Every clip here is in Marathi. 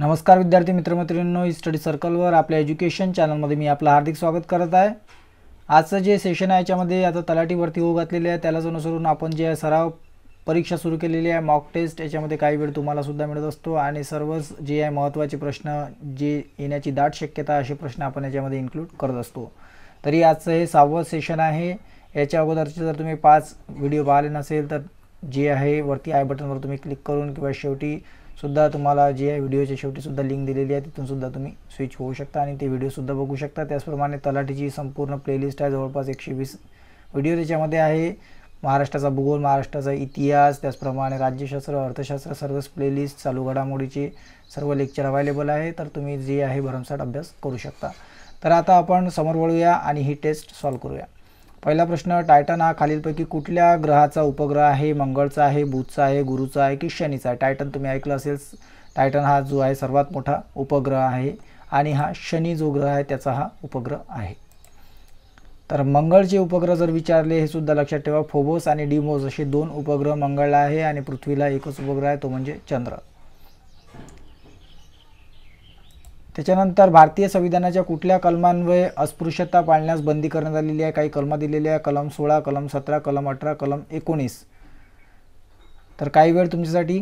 नमस्कार विद्यार्थी मित्रमैत्रिणींनो स्टडी e सर्कलवर आपल्या एज्युकेशन चॅनलमध्ये मी आपलं हार्दिक स्वागत करत आहे आजचं जे सेशन आहे याच्यामध्ये आता तलाठी होऊ घातलेले आहे त्यालाच अनुसरून आपण जे सराव परीक्षा सुरू केलेली आहे मॉक टेस्ट याच्यामध्ये काही वेळ तुम्हालासुद्धा मिळत असतो आणि सर्वच जे आहे महत्त्वाचे प्रश्न जे येण्याची दाट शक्यता असे प्रश्न आपण याच्यामध्ये इन्क्लूड करत असतो तरी आजचं हे सहावं सेशन आहे याच्या अगोदरचे जर तुम्ही पाच व्हिडिओ पाहिले नसेल तर जे आहे वरती आय बटनवर तुम्ही क्लिक करून किंवा शेवटी सुद्धा तुम्हाला जी आहे व्हिडिओच्या शेवटीसुद्धा लिंक दिलेली आहे तिथूनसुद्धा तुम्ही स्विच होऊ शकता आणि ते व्हिडिओसुद्धा बघू शकता त्याचप्रमाणे तलाठीची संपूर्ण प्लेलिस्ट आहे जवळपास एकशे वीस व्हिडिओ त्याच्यामध्ये आहे महाराष्ट्राचा भूगोल महाराष्ट्राचा इतिहास त्याचप्रमाणे राज्यशास्त्र अर्थशास्त्र सर्वच प्लेलिस्ट चालू घडामोडीचे सर्व लेक्चर अवेलेबल आहे तर तुम्ही जे आहे भरमसाठ अभ्यास करू शकता तर आता आपण समोर वळूया आणि ही टेस्ट सॉल्व करूया पहिला प्रश्न टायटन हा खालीलपैकी कुठल्या ग्रहाचा उपग्रह आहे मंगळचा आहे बुधचा आहे गुरुचा आहे की शनीचा आहे टायटन तुम्ही ऐकलं असेल टायटन हा जो आहे सर्वात मोठा उपग्रह आहे आणि हा शनी जो ग्रह आहे त्याचा हा उपग्रह आहे तर मंगळचे उपग्रह जर विचारले हे सुद्धा लक्षात ठेवा फोबोस आणि डिमोस असे दोन उपग्रह मंगळला आहे आणि पृथ्वीला एकच उपग्रह आहे तो म्हणजे चंद्र त्याच्यानंतर भारतीय संविधानाच्या कुठल्या कलमांवये अस्पृश्यता पाळण्यास बंदी करण्यात आलेली आहे काही कलम दिलेली आहे कलम सोळा कलम सतरा कलम अठरा कलम एकोणीस तर काही वेळ तुमच्यासाठी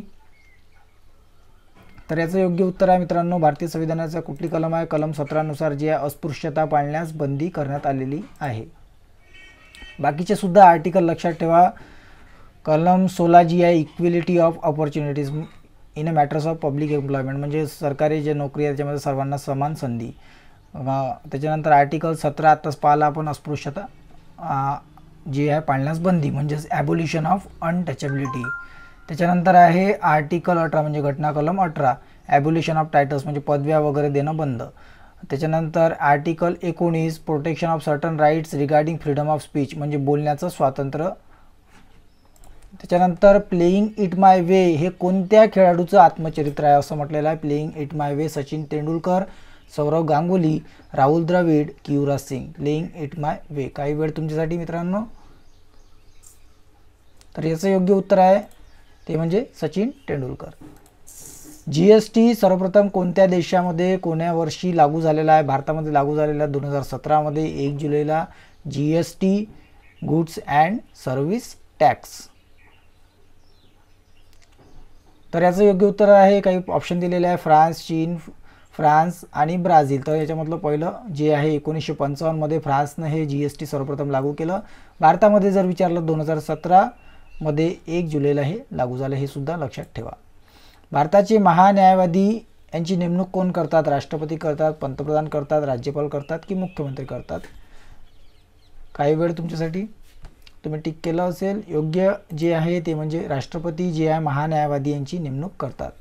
तर याचं योग्य उत्तर आहे मित्रांनो भारतीय संविधानाचा कुठली कलम आहे कलम सतरानुसार जी आहे अस्पृश्यता पाळण्यास बंदी करण्यात आलेली आहे बाकीचे सुद्धा आर्टिकल लक्षात ठेवा कलम सोळा जी आहे equality of opportunities in a matters of public employment म्हणजे सरकारी जे नोकरी आहे त्याच्यामध्ये सर्वांना समान संधी त्याच्यानंतर आर्टिकल सतरा आत्ताच पाहिला आपण अस्पृश्यता जी आहे पाळण्यास बंदी म्हणजेच ॲबोल्युशन ऑफ अनटचेबिलिटी त्याच्यानंतर आहे आर्टिकल अठरा म्हणजे घटना कलम अठरा ॲबोल्युशन ऑफ टायटल्स म्हणजे पदव्या वगैरे देणं बंद त्याच्यानंतर आर्टिकल एकोणीस protection of certain rights regarding freedom of speech म्हणजे बोलण्याचं स्वातंत्र्य त्याच्यानंतर प्लेईंग इट माय वे हे कोणत्या खेळाडूचं आत्मचरित्र आहे असं म्हटलेलं आहे playing it my way Sachin Tendulkar Sourav Ganguly Rahul Dravid Yuvraj Singh playing it my way काही वेळ तुमच्यासाठी मित्रांनो तर याचं योग्य उत्तर आहे ते म्हणजे Sachin Tendulkar G S T सर्वप्रथम कोणत्या देशामध्ये कोण्या वर्षी लागू झालेला आहे भारतामध्ये लागू झालेला दोन हजार सतरामध्ये एक जुलैला G S T goods and service tax तर याचं योग्य उत्तर आहे काही ऑप्शन दिलेलं आहे फ्रान्स चीन फ्रान्स आणि ब्राझील तर याच्यामधलं पहिलं जे आहे एकोणीसशे पंचावन्नमध्ये फ्रान्सनं हे जी एस टी सर्वप्रथम लागू केलं भारतामध्ये जर विचारलं दोन हजार सतरामध्ये एक जुलैला हे लागू झालं हे सुद्धा लक्षात ठेवा भारताचे महान्यायवादी यांची नेमणूक कोण करतात राष्ट्रपती करतात पंतप्रधान करतात राज्यपाल करतात की मुख्यमंत्री करतात काही वेळ तुमच्यासाठी तुम्ही टिक केलं असेल योग्य जे आहे ते म्हणजे राष्ट्रपती जे आहे महान्यायवादी यांची नेमणूक करतात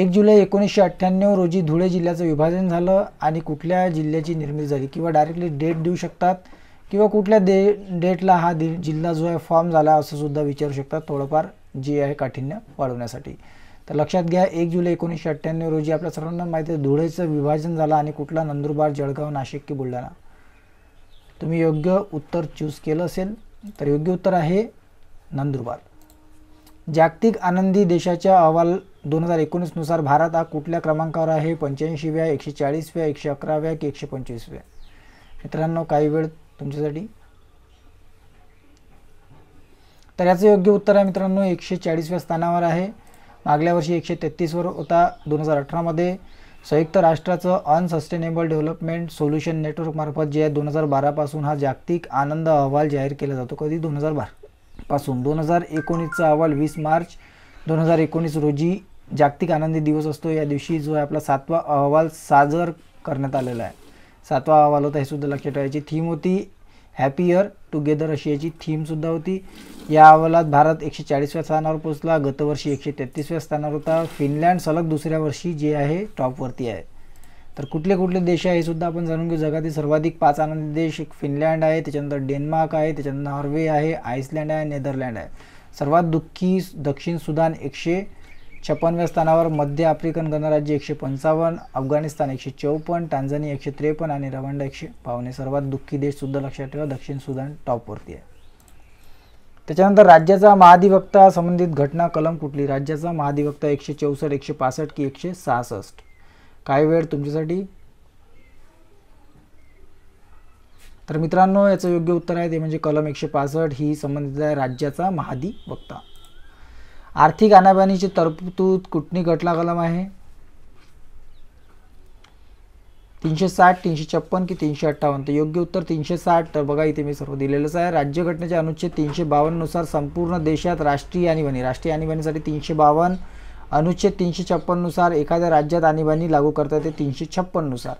एक जुलै एकोणीसशे अठ्ठ्याण्णव रोजी धुळे जिल्ह्याचं विभाजन झालं आणि कुठल्या जिल्ह्याची निर्मिती झाली किंवा डायरेक्टली डेट देऊ शकतात किंवा कुठल्या दे डेटला हा जिल्हा जो आहे फॉर्म झाला असं सुद्धा विचारू शकतात थोडंफार जे आहे काठीण्य वाढवण्यासाठी तर लक्षात घ्या एक जुलै एकोणीसशे अठ्ठ्याण्णव रोजी आपल्या सर्वांना माहिती आहे धुळेचं विभाजन झालं आणि कुठला नंदुरबार जळगाव नाशिक की बुलढाणा तुम्ही योग्य उत्तर चूज केलं असेल तर योग्य उत्तर आहे नंदुरबार जागतिक आनंदी देशाच्या अहवाल दोन हजार एकोणीसनुसार भारत हा कुठल्या क्रमांकावर आहे पंच्याऐंशीव्या एकशे चाळीसव्या एकशे अकराव्या की एकशे पंचवीसव्या मित्रांनो काही वेळ तुमच्यासाठी तर याचं योग्य उत्तर आहे मित्रांनो एकशे चाळीसव्या स्थानावर आहे मागल्या वर्षी एकशे तेहत्तीसवर होता दोन हजार अठरामध्ये संयुक्त राष्ट्राचं अनसस्टेनेबल डेव्हलपमेंट सोल्युशन नेटवर्कमार्फत जे आहे दोन हजार बारापासून हा जागतिक आनंद अहवाल जाहीर केला जातो कधी दोन हजार बारापासून दोन हजार एकोणीसचा अहवाल वीस मार्च दोन हजार एकोणीस रोजी जागतिक आनंदी दिवस असतो या दिवशी जो आहे आपला सातवा अहवाल साजर करण्यात आलेला आहे सातवा अहवाल होता हे सुद्धा लक्षात ठेवायची थीम होती हॅपियर टुगेदर अशी याची थीमसुद्धा होती या अहवालात भारत एकशे चाळीसव्या स्थानावर पोहोचला गतवर्षी एकशे तेहतीसव्या स्थानावर होता फिनलँड सलग दुसऱ्या वर्षी जे आहे टॉपवरती आहे तर कुठले कुठले देश आहे हे सुद्धा आपण जाणून घेऊ जगातील सर्वाधिक पाच आनंदी देश एक फिनलँड आहे त्याच्यानंतर डेन्मार्क आहे त्याच्यानंतर नॉर्वे आहे आईसलँड आहे नेदरलँड आहे सर्वात दुःखी दक्षिण सुदान एकशे छप्पनव्या स्थानावर मध्य आफ्रिकन गणराज्य एकशे पंचावन्न अफगाणिस्तान एकशे चौपन्न टांझानी एकशे त्रेपन्न आणि रवांडा एकशे पावणे सर्वात दुःखी सुद्धा लक्षात ठेवा दक्षिण सुदान टॉपवरती आहे त्याच्यानंतर राज्याचा महाधिवक्ता संबंधित घटना कलम कुठली राज्याचा महाधिवक्ता एकशे चौसष्ट एकशे पासष्ट की एकशे सहासष्ट काय वेळ तुमच्यासाठी तर मित्रांनो याचं योग्य उत्तर आहे ते म्हणजे कलम एकशे पासष्ट ही संबंधित आहे राज्याचा महाधिवक्ता आर्थिक आणीबाणीची तरतूद कुठणी गटला कलम आहे तीनशे साठ तीनशे छप्पन की तीनशे अठ्ठावन्न तर योग्य उत्तर तीनशे साठ तर बघा इथे मी सर्व दिलेलंच आहे राज्यघटनेच्या अनुच्छेद तीनशे बावन्ननुसार संपूर्ण देशात राष्ट्रीय आणीबाणी राष्ट्रीय आणीबाणीसाठी तीनशे बावन्न अनुच्छेद तीनशे छप्पननुसार एखाद्या राज्यात आणीबाणी लागू करता येते तीनशे छप्पननुसार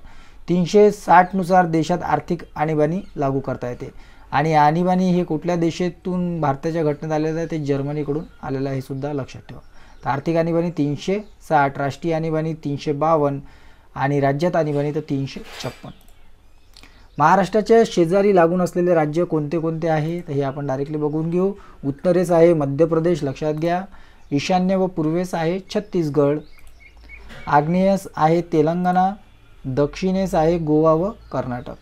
तीनशे साठनुसार देशात आर्थिक आणीबाणी लागू करता येते आणि आणीबाणी हे कुठल्या देशातून भारताच्या घटनेत आलेलं आहे ते जर्मनीकडून आलेलं हे सुद्धा लक्षात ठेवा तर आर्थिक आणीबाणी तीनशे साठ राष्ट्रीय आणीबाणी तीनशे बावन्न आणि राज्यात आणीबाणी तर तीनशे छप्पन महाराष्ट्राच्या शेजारी लागून असलेले राज्य कोणते कोणते आहे तर हे आपण डायरेक्टली बघून घेऊ उत्तरेस आहे मध्य प्रदेश लक्षात घ्या ईशान्य व पूर्वेस आहे छत्तीसगड आग्नेयस आहे तेलंगणा दक्षिणेस आहे गोवा व कर्नाटक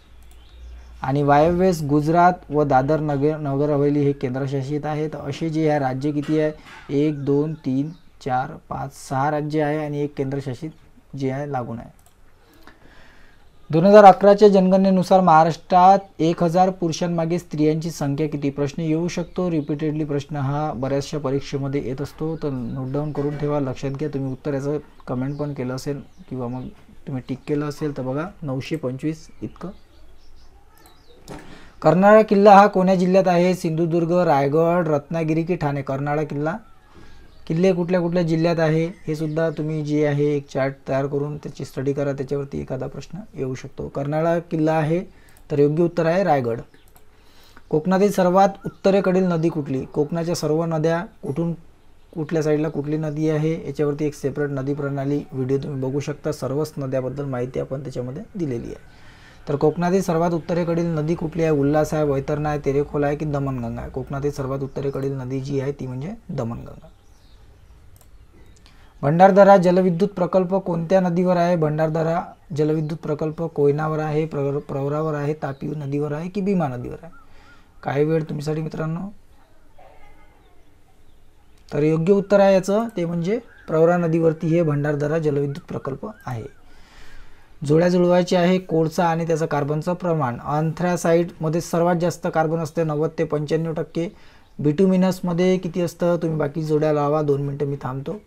आणि वायव्यस गुजरात व दादर नगर नगर हवेली हे केंद्रशासित आहेत असे जे ह्या राज्य किती आहे एक दोन तीन चार पाच सहा राज्य आहे आणि एक केंद्रशासित जे आहे लागून आहे दोन हजार अकराच्या जनगणनेनुसार महाराष्ट्रात एक हजार पुरुषांमागे स्त्रियांची संख्या किती प्रश्न येऊ शकतो रिपीटेडली प्रश्न हा बऱ्याचशा परीक्षेमध्ये येत असतो तर नोटडाऊन करून ठेवा लक्षात घ्या तुम्ही उत्तर याचं कमेंट पण केलं असेल किंवा मग तुम्ही टिक केलं असेल तर बघा नऊशे पंचवीस इतकं कर्नाळा किल्ला हा कोण्या जिल्ह्यात आहे सिंधुदुर्ग रायगड रत्नागिरी की ठाणे कर्नाळा किल्ला किल्ले कुठल्या कुठल्या जिल्ह्यात आहे हे सुद्धा तुम्ही जे आहे एक चार्ट तयार करून त्याची स्टडी करा त्याच्यावरती एखादा प्रश्न येऊ शकतो कर्नाळा किल्ला आहे तर योग्य उत्तर आहे रायगड कोकणातील सर्वात उत्तरेकडील नदी कुठली कोकणाच्या सर्व नद्या कुठून कुठल्या साईडला कुठली नदी आहे याच्यावरती एक सेपरेट नदी प्रणाली व्हिडिओ तुम्ही बघू शकता सर्वच नद्याबद्दल माहिती आपण त्याच्यामध्ये दिलेली आहे तर कोकणातील सर्वात उत्तरेकडील नदी कुठली आहे उल्हास आहे वैतरणा आहे तेरेखोल आहे की दमनगंगा आहे कोकणातील सर्वात उत्तरेकडील नदी जी आहे ती म्हणजे दमनगंगा भंडारदरा जलविद्युत प्रकल्प कोणत्या नदीवर आहे भंडारदरा जलविद्युत प्रकल्प कोयनावर आहे प्र प्रवरावर आहे तापी नदीवर आहे की भीमा नदीवर आहे काही वेळ तुमच्यासाठी मित्रांनो तर योग्य उत्तर आहे याचं ते म्हणजे प्रवरा नदीवरती हे भंडारदरा जलविद्युत प्रकल्प आहे जोड्या जुळवायच्या आहे कोळसा आणि त्याचं कार्बनचं प्रमाण अँथ्रासाईडमध्ये सर्वात जास्त कार्बन असते नव्वद ते पंच्याण्णव टक्के बिटुमिनसमध्ये किती असतं तुम्ही बाकी जोड्या लावा दोन मिनटं मी थांबतो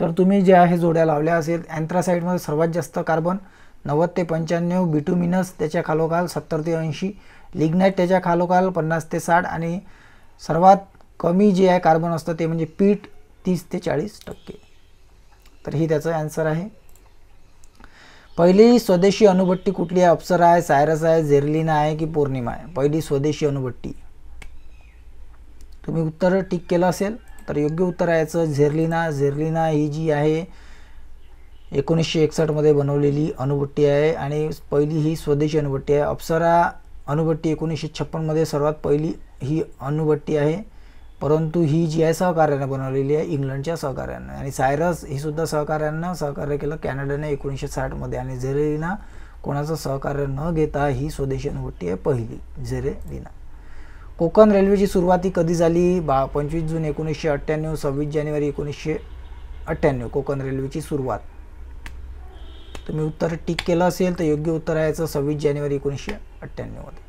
तर तुम्ही जे आहे जोड्या लावल्या असेल अँथ्रासाईडमध्ये सर्वात जास्त कार्बन नव्वद ते पंच्याण्णव बिटुमिनस त्याच्या खालोखाल सत्तर ते ऐंशी लिग्नाईट त्याच्या खालोखाल पन्नास ते साठ आणि सर्वात कमी जे आहे कार्बन असतं ते म्हणजे पीठ तीस ते चाळीस टक्के तर ही त्याचा आन्सर आहे पहिली स्वदेशी अणुभट्टी कुठली आहे अप्सरा आहे सायरस आहे झेरलिना आहे की पौर्णिमा आहे पहिली स्वदेशी अणुभट्टी तुम्ही उत्तर टिक केलं असेल तर योग्य उत्तर आहे याचं झेरलिना झेरलिना ही जी आहे एकोणीसशे एकसष्टमध्ये बनवलेली अणुभट्टी आहे आणि पहिली ही स्वदेशी अणुभट्टी आहे अप्सरा अणुभट्टी एकोणीसशे छप्पनमध्ये सर्वात पहिली ही अणुभट्टी आहे परंतु ही जी आहे सहकार्याने बनवलेली आहे इंग्लंडच्या सहकार्यानं आणि सायरस ही सुद्धा सहकार्यांना सहकार्य केलं कॅनडाने एकोणीसशे साठमध्ये आणि झेरेलिना कोणाचं सहकार्य न घेता ही स्वदेशी अनुभूती आहे पहिली झेरेलिना कोकण रेल्वेची सुरुवाती कधी झाली बा पंचवीस जून एकोणीसशे अठ्ठ्याण्णव सव्वीस जानेवारी एकोणीसशे अठ्ठ्याण्णव कोकण रेल्वेची सुरुवात तुम्ही उत्तर टिक केलं असेल तर योग्य उत्तर आहे याचं सव्वीस जानेवारी एकोणीसशे अठ्ठ्याण्णवमध्ये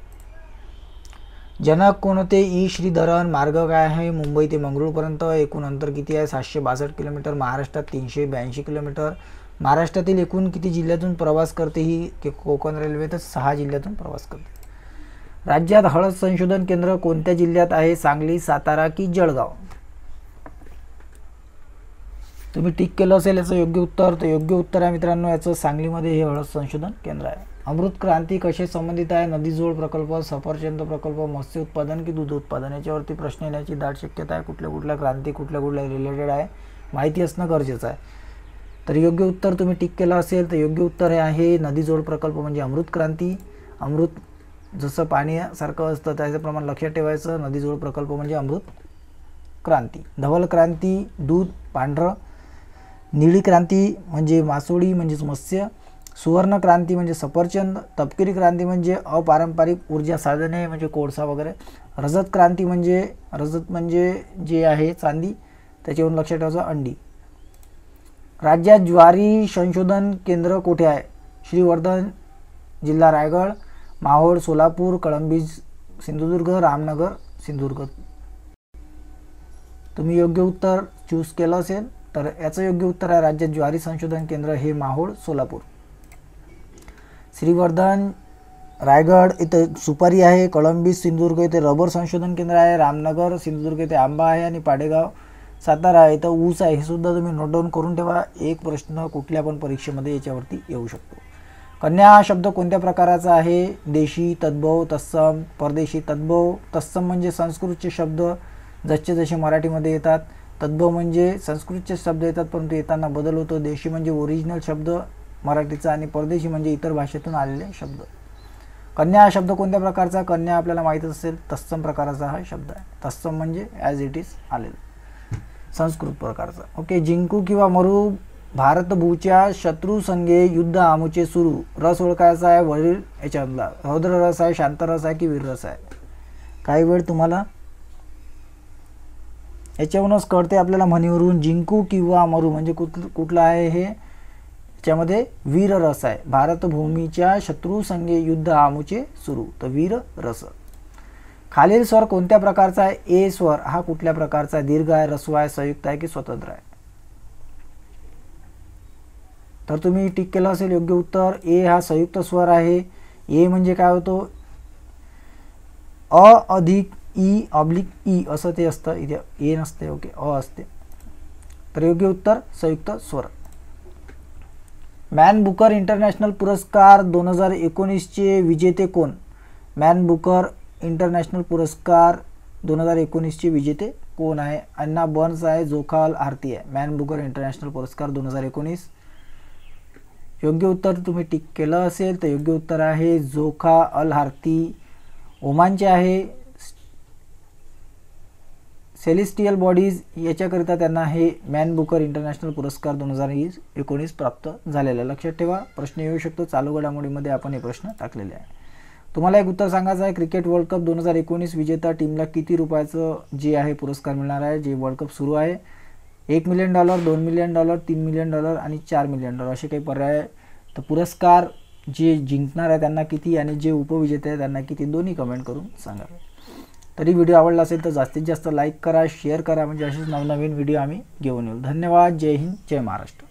जनक कोणते ई श्रीधरण मार्ग काय आहे मुंबई ते मंगळूरपर्यंत एकूण अंतर किती आहे सातशे बासष्ट किलोमीटर महाराष्ट्रात तीनशे ब्याऐंशी किलोमीटर महाराष्ट्रातील एकूण किती जिल्ह्यातून प्रवास करते ही कोकण रेल्वे तर सहा जिल्ह्यातून प्रवास करते राज्यात हळद संशोधन केंद्र कोणत्या जिल्ह्यात आहे सांगली सातारा की जळगाव तुम्ही टिक केलं असेल याचं योग्य उत्तर तर योग्य उत्तर आहे मित्रांनो याचं सांगलीमध्ये हे हळद संशोधन केंद्र आहे अमृत क्रांती कसे संबंधित आहे नदीजोड प्रकल्प सफरचंद प्रकल्प मत्स्य उत्पादन की दूध उत्पादन याच्यावरती प्रश्न येण्याची दाट शक्यता आहे कुठल्या कुठल्या क्रांती कुठल्या कुठल्या रिलेटेड आहे माहिती असणं गरजेचं आहे तर योग्य उत्तर तुम्ही टिक केलं असेल तर योग्य उत्तर हे आहे नदीजोड प्रकल्प म्हणजे अमृत क्रांती अमृत जसं पाण्यासारखं असतं त्याचं प्रमाण लक्षात ठेवायचं नदीजोड प्रकल्प म्हणजे अमृत क्रांती धवल क्रांती दूध पांढरं निळी क्रांती म्हणजे मासोळी म्हणजेच मत्स्य सुवर्ण क्रांती म्हणजे सफरचंद तपकिरी क्रांती म्हणजे अपारंपरिक ऊर्जा साधने म्हणजे कोळसा वगैरे रजत क्रांती म्हणजे रजत म्हणजे जे आहे चांदी त्याच्यावरून लक्षात ठेवायचं अंडी राज्यात ज्वारी संशोधन केंद्र कुठे आहे श्रीवर्धन जिल्हा रायगड माहोळ सोलापूर कळंबीज सिंधुदुर्ग रामनगर सिंधुदुर्ग तुम्ही योग्य उत्तर चूज केलं असेल तर याचं योग्य उत्तर आहे राज्यात ज्वारी संशोधन केंद्र हे माहोळ सोलापूर श्रीवर्धन रायगड इथे सुपारी आहे कळंबी सिंधुदुर्ग इथे रबर संशोधन केंद्र आहे रामनगर सिंधुदुर्ग इथे आंबा आहे आणि पाडेगाव सातारा इथं ऊस आहे हे सुद्धा तुम्ही नोट डाऊन करून ठेवा एक प्रश्न कुठल्या पण परीक्षेमध्ये याच्यावरती येऊ शकतो कन्या हा शब्द कोणत्या प्रकाराचा आहे देशी तद्भव तत्सम परदेशी तद्भव तत्सम म्हणजे संस्कृतचे शब्द जसे जसे मराठीमध्ये येतात तद्भव म्हणजे संस्कृतचे शब्द येतात परंतु येताना बदल होतो देशी म्हणजे ओरिजिनल शब्द मराठीचा आणि परदेशी म्हणजे इतर भाषेतून आलेले शब्द कन्या हा शब्द कोणत्या प्रकारचा कन्या आपल्याला माहीतच असेल तत्सम प्रकाराचा हा शब्द आहे तत्सम म्हणजे ॲज इट इज आलेलं संस्कृत प्रकारचा ओके जिंकू किंवा मरू भारतभूच्या शत्रू संघे युद्ध आमुचे सुरू रस ओळखायचा आहे वरील याच्यातला रौद्र रस आहे शांत रस आहे की वीर रस आहे काही वेळ तुम्हाला याच्यावरूनच कळते आपल्याला म्हणीवरून जिंकू किंवा मरू म्हणजे कुठ कुठलं आहे हे त्याच्यामध्ये वीर रस आहे भारतभूमीच्या शत्रू संघे युद्ध आमुचे सुरू तर वीर रस खालील स्वर कोणत्या प्रकारचा आहे ए स्वर हा कुठल्या प्रकारचा आहे दीर्घ आहे रस्व आहे संयुक्त आहे की स्वतंत्र आहे तर तुम्ही टिक केलं असेल योग्य उत्तर ए हा संयुक्त स्वर आहे ए म्हणजे काय होतो अ अधिक ई ऑब्लिक ई असं ते असतं इथे ए नसते ओके अ असते तर योग्य उत्तर संयुक्त स्वर मॅन बुकर इंटरनॅशनल पुरस्कार दोन हजार एकोणीसचे विजेते कोण मॅन बुकर इंटरनॅशनल पुरस्कार दोन हजार एकोणीसचे विजेते कोण आहे अण्णा बर्न्स आहे जोखाल आरती आहे मॅन बुकर इंटरनॅशनल पुरस्कार दोन हजार एकोणीस योग्य उत्तर तुम्ही टिक केलं असेल तर योग्य उत्तर आहे जोखा अल हार्ती ओमानचे आहे सेलिस्टियल बॉडीज याच्याकरिता त्यांना हे मॅन बुकर इंटरनॅशनल पुरस्कार दोन हजार वीस एकोणीस प्राप्त झालेला लक्षात ठेवा प्रश्न येऊ शकतो चालू घडामोडीमध्ये आपण हे प्रश्न टाकलेले आहे तुम्हाला एक उत्तर सांगायचं आहे क्रिकेट वर्ल्ड कप दोन हजार एकोणीस विजेता टीमला किती रुपयाचं जे आहे पुरस्कार मिळणार आहे जे वर्ल्ड कप सुरू आहे एक मिलियन डॉलर दोन मिलियन डॉलर तीन मिलियन डॉलर आणि चार मिलियन डॉलर असे काही पर्याय तर पुरस्कार जे जिंकणार आहे त्यांना किती आणि जे उपविजेते आहे त्यांना किती दोन्ही कमेंट करून सांगा तरी व्हिडिओ आवडला असेल तर जास्तीत जास्त लाईक करा शेअर करा म्हणजे असेच नवनवीन व्हिडिओ आम्ही घेऊन येऊ धन्यवाद जय हिंद जय महाराष्ट्र